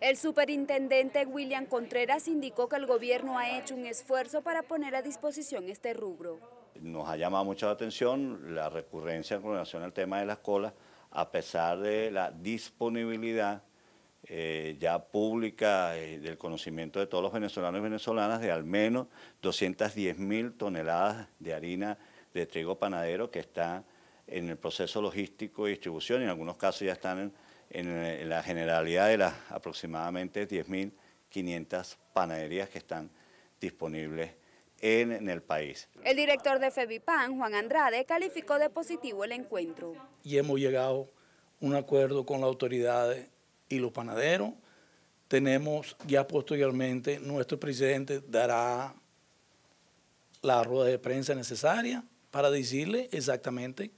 El superintendente William Contreras indicó que el gobierno ha hecho un esfuerzo para poner a disposición este rubro. Nos ha llamado mucho la atención la recurrencia con relación al tema de las colas, a pesar de la disponibilidad eh, ya pública eh, del conocimiento de todos los venezolanos y venezolanas de al menos 210 mil toneladas de harina de trigo panadero que está en el proceso logístico y distribución, en algunos casos ya están en, en eh, la generalidad de las aproximadamente 10.500 panaderías que están disponibles en, el país. El director de FEBIPAN, Juan Andrade, calificó de positivo el encuentro. Y hemos llegado a un acuerdo con las autoridades y los panaderos. Tenemos ya posteriormente, nuestro presidente dará la rueda de prensa necesaria para decirle exactamente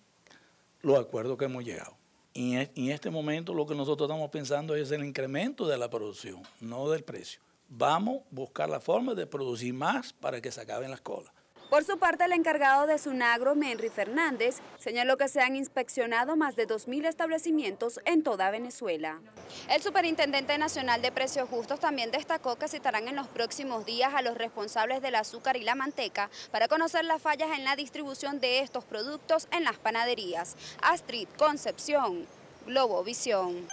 los acuerdos que hemos llegado en este momento lo que nosotros estamos pensando es el incremento de la producción, no del precio. Vamos a buscar la forma de producir más para que se acaben las colas. Por su parte, el encargado de Sunagro, Henry Fernández, señaló que se han inspeccionado más de 2.000 establecimientos en toda Venezuela. El superintendente nacional de Precios Justos también destacó que citarán en los próximos días a los responsables del azúcar y la manteca para conocer las fallas en la distribución de estos productos en las panaderías. Astrid Concepción, Globovisión.